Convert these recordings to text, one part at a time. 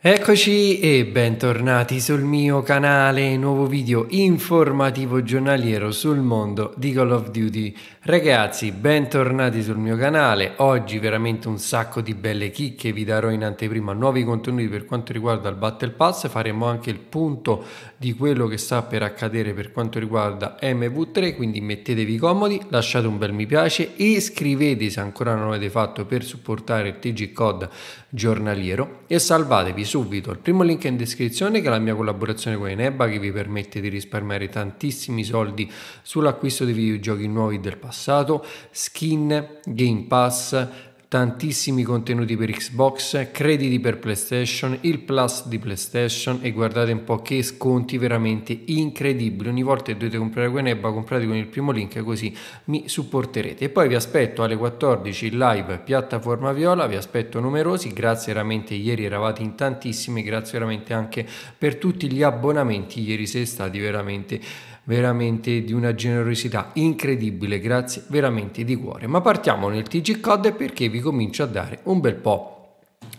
Eccoci e bentornati sul mio canale, nuovo video informativo giornaliero sul mondo di Call of Duty. Ragazzi, bentornati sul mio canale, oggi veramente un sacco di belle chicche, vi darò in anteprima nuovi contenuti per quanto riguarda il Battle Pass, faremo anche il punto di quello che sta per accadere per quanto riguarda MV3, quindi mettetevi comodi, lasciate un bel mi piace, iscrivetevi se ancora non l'avete fatto per supportare il TG Code giornaliero e salvatevi subito. Il primo link è in descrizione che è la mia collaborazione con Eneba che vi permette di risparmiare tantissimi soldi sull'acquisto di videogiochi nuovi del passato, skin, game pass, tantissimi contenuti per Xbox, crediti per PlayStation, il Plus di PlayStation e guardate un po' che sconti veramente incredibili. Ogni volta che dovete comprare Guenebba comprate con il primo link così mi supporterete. E poi vi aspetto alle 14 live piattaforma Viola, vi aspetto numerosi, grazie veramente ieri eravate in tantissimi, grazie veramente anche per tutti gli abbonamenti ieri siete stati veramente veramente di una generosità incredibile, grazie veramente di cuore. Ma partiamo nel TG Code perché vi comincio a dare un bel po'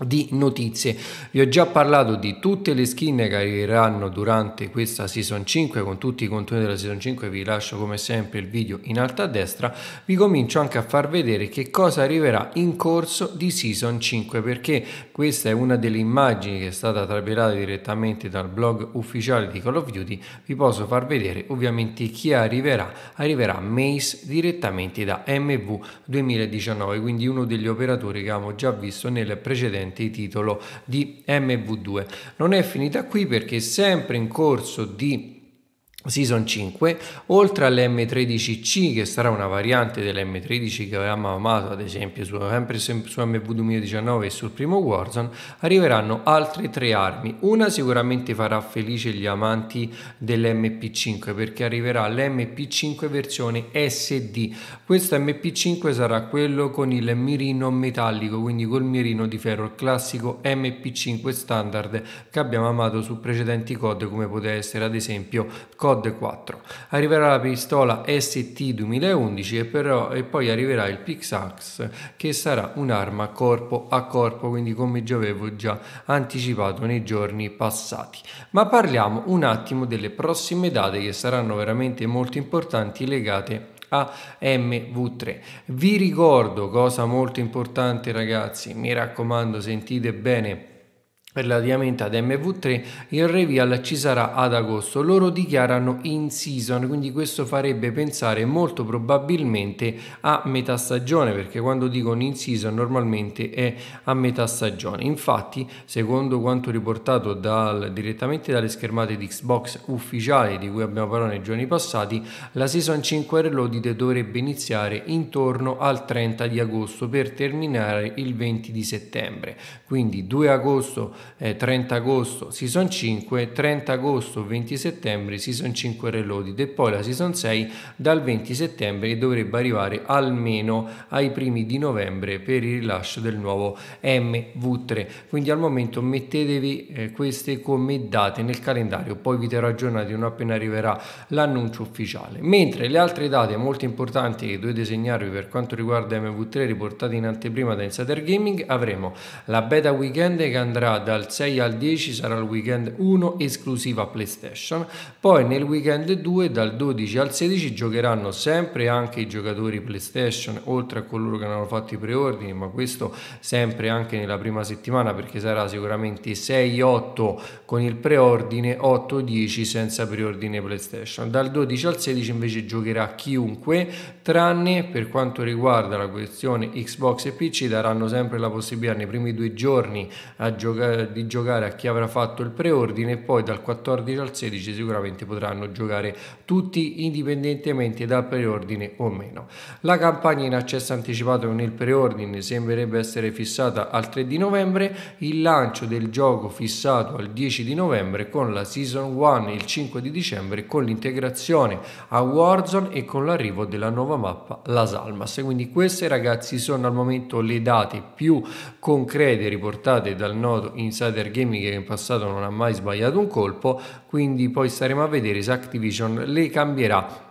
di notizie. Vi ho già parlato di tutte le skin che arriveranno durante questa season 5 con tutti i contenuti della season 5, vi lascio come sempre il video in alto a destra, vi comincio anche a far vedere che cosa arriverà in corso di season 5 perché questa è una delle immagini che è stata trapelata direttamente dal blog ufficiale di Call of Duty, vi posso far vedere ovviamente chi arriverà, arriverà Mace direttamente da MV 2019, quindi uno degli operatori che avevamo già visto nel precedente precedenti titolo di MV2. Non è finita qui perché sempre in corso di Season 5, oltre all'M13C che sarà una variante dell'M13 che avevamo amato ad esempio su, sempre su MV2019 e sul primo Warzone, arriveranno altre tre armi. Una sicuramente farà felice gli amanti dell'MP5 perché arriverà l'MP5 versione SD. Questo MP5 sarà quello con il mirino metallico, quindi col mirino di ferro, il classico MP5 standard che abbiamo amato su precedenti code come poteva essere ad esempio code COD 4. Arriverà la pistola ST 2011 e, però, e poi arriverà il Pixax che sarà un'arma corpo a corpo, quindi come già avevo già anticipato nei giorni passati. Ma parliamo un attimo delle prossime date che saranno veramente molto importanti legate a mv 3 Vi ricordo cosa molto importante ragazzi, mi raccomando sentite bene per la diamenta DMV3 il reveal ci sarà ad agosto, loro dichiarano in season, quindi questo farebbe pensare molto probabilmente a metà stagione, perché quando dicono in season normalmente è a metà stagione. Infatti, secondo quanto riportato dal, direttamente dalle schermate di Xbox ufficiali di cui abbiamo parlato nei giorni passati, la season 5 reloaded dovrebbe iniziare intorno al 30 di agosto per terminare il 20 di settembre. Quindi 2 agosto eh, 30 agosto season 5, 30 agosto 20 settembre season 5 reloaded e poi la season 6 dal 20 settembre dovrebbe arrivare almeno ai primi di novembre per il rilascio del nuovo MV3 quindi al momento mettetevi eh, queste come date nel calendario poi vi terrò aggiornati non appena arriverà l'annuncio ufficiale mentre le altre date molto importanti che dovete segnarvi per quanto riguarda MV3 riportate in anteprima da Insider Gaming avremo la beta weekend che andrà da dal 6 al 10 sarà il weekend 1 esclusiva PlayStation, poi nel weekend 2 dal 12 al 16 giocheranno sempre anche i giocatori PlayStation, oltre a coloro che hanno fatto i preordini, ma questo sempre anche nella prima settimana perché sarà sicuramente 6-8 con il preordine, 8-10 senza preordine PlayStation. Dal 12 al 16 invece giocherà chiunque, tranne per quanto riguarda la questione Xbox e PC daranno sempre la possibilità nei primi due giorni a giocare di giocare a chi avrà fatto il preordine e poi dal 14 al 16 sicuramente potranno giocare tutti indipendentemente dal preordine o meno. La campagna in accesso anticipato nel preordine sembrerebbe essere fissata al 3 di novembre, il lancio del gioco fissato al 10 di novembre con la Season 1 il 5 di dicembre con l'integrazione a Warzone e con l'arrivo della nuova mappa Las Almas. Quindi queste ragazzi sono al momento le date più concrete riportate dal nodo in Insider Gaming che in passato non ha mai sbagliato un colpo, quindi poi staremo a vedere se Activision le cambierà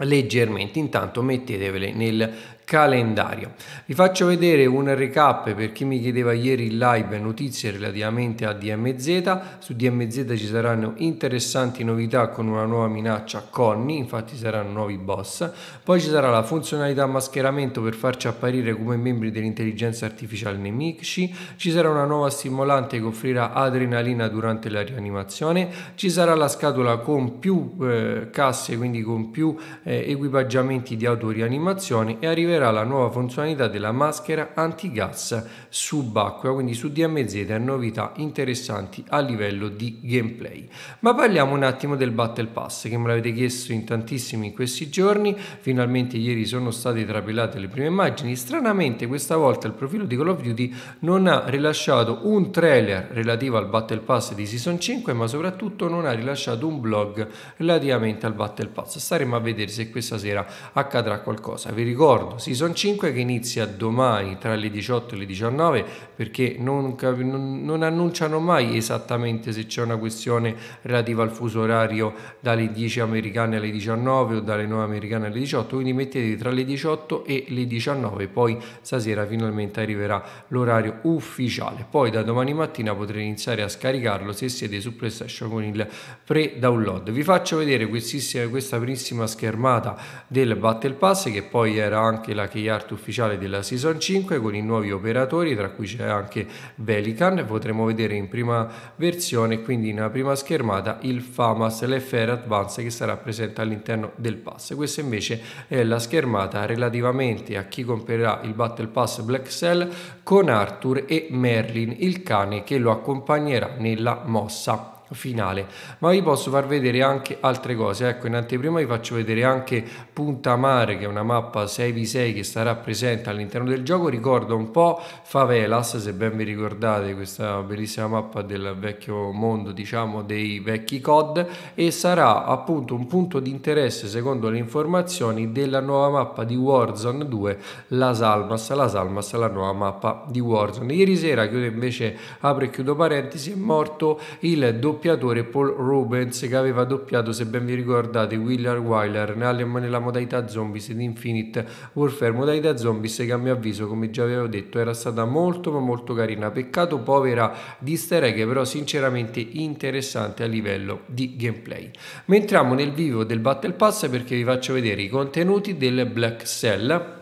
leggermente intanto mettetevele nel calendario. Vi faccio vedere un recap per chi mi chiedeva ieri in live notizie relativamente a DMZ. Su DMZ ci saranno interessanti novità con una nuova minaccia Conny, infatti saranno nuovi boss. Poi ci sarà la funzionalità mascheramento per farci apparire come membri dell'intelligenza artificiale nemici. Ci sarà una nuova stimolante che offrirà adrenalina durante la rianimazione. Ci sarà la scatola con più eh, casse, quindi con più eh, equipaggiamenti di autorianimazione e arriverà arriverà la nuova funzionalità della maschera antigas subacquea, quindi su DMZ e novità interessanti a livello di gameplay. Ma parliamo un attimo del Battle Pass che me l'avete chiesto in tantissimi in questi giorni, finalmente ieri sono state trapelate le prime immagini, stranamente questa volta il profilo di Call of Duty non ha rilasciato un trailer relativo al Battle Pass di Season 5 ma soprattutto non ha rilasciato un blog relativamente al Battle Pass, staremo a vedere se questa sera accadrà qualcosa. Vi ricordo Season 5 che inizia domani tra le 18 e le 19 perché non, cap- non, non annunciano mai esattamente se c'è una questione relativa al fuso orario dalle 10 americane alle 19 o dalle 9 americane alle 18, quindi mettete tra le 18 e le 19, poi stasera finalmente arriverà l'orario ufficiale. Poi da domani mattina potrete iniziare a scaricarlo se siete su PlayStation con il pre-download. Vi faccio vedere questa primissima schermata del Battle Pass che poi era anche la key art ufficiale della Season 5 con i nuovi operatori, tra cui c'è anche Velican. Potremo vedere in prima versione, quindi in prima schermata, il FAMAS, l'FR Advance che sarà presente all'interno del pass. Questa invece è la schermata relativamente a chi comprerà il Battle Pass Black Cell con Arthur e Merlin, il cane che lo accompagnerà nella mossa finale ma vi posso far vedere anche altre cose ecco in anteprima vi faccio vedere anche Punta Mare che è una mappa 6v6 che sarà presente all'interno del gioco ricordo un po' Favelas se ben vi ricordate questa bellissima mappa del vecchio mondo diciamo dei vecchi COD e sarà appunto un punto di interesse secondo le informazioni della nuova mappa di Warzone 2 la Salmas la Salmas la nuova mappa di Warzone ieri sera chiudo invece apro e chiudo parentesi è morto il doppio doppiatore Paul Rubens che aveva doppiato, se ben vi ricordate, Willard Wyler nella modalità zombies di Infinite Warfare, modalità zombies che a mio avviso, come già avevo detto, era stata molto ma molto carina, peccato povera di easter egg, però sinceramente interessante a livello di gameplay. Ma entriamo nel vivo del Battle Pass perché vi faccio vedere i contenuti del Black Cell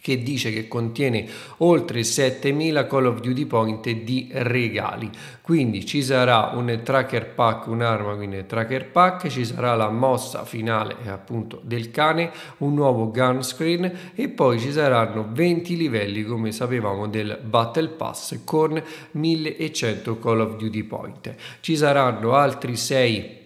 che dice che contiene oltre 7000 Call of Duty Point di regali. Quindi ci sarà un tracker pack, un'arma quindi tracker pack, ci sarà la mossa finale eh, appunto del cane, un nuovo gun screen e poi ci saranno 20 livelli come sapevamo del Battle Pass con 1100 Call of Duty Point. Ci saranno altri 6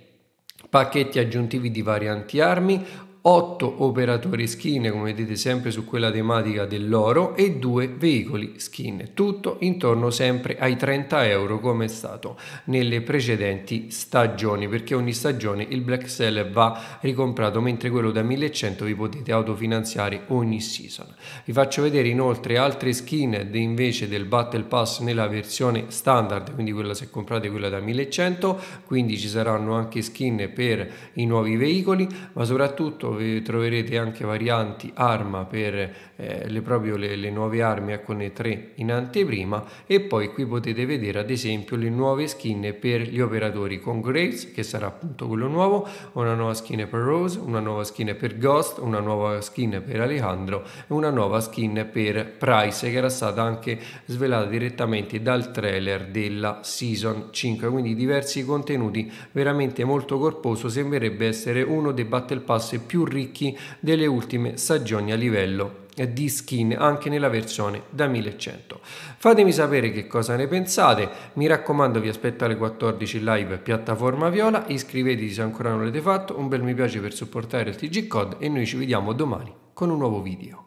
pacchetti aggiuntivi di varianti armi, 8 operatori skin, come vedete sempre su quella tematica dell'oro, e 2 veicoli skin, tutto intorno sempre ai 30 euro come è stato nelle precedenti stagioni, perché ogni stagione il Black Cell va ricomprato, mentre quello da 1100 vi potete autofinanziare ogni season. Vi faccio vedere inoltre altre skin invece del Battle Pass nella versione standard, quindi quella se comprate quella da 1100, quindi ci saranno anche skin per i nuovi veicoli, ma soprattutto vi troverete anche varianti arma per eh, le, proprio le, le, nuove armi con ecco, tre in anteprima e poi qui potete vedere ad esempio le nuove skin per gli operatori con Graves che sarà appunto quello nuovo, una nuova skin per Rose, una nuova skin per Ghost, una nuova skin per Alejandro e una nuova skin per Price che era stata anche svelata direttamente dal trailer della Season 5, quindi diversi contenuti veramente molto corposo, sembrerebbe essere uno dei Battle Pass più ricchi delle ultime stagioni a livello di skin anche nella versione da 1100 fatemi sapere che cosa ne pensate mi raccomando vi aspetto alle 14 live piattaforma viola iscrivetevi se ancora non l'avete fatto un bel mi piace per supportare il tg code e noi ci vediamo domani con un nuovo video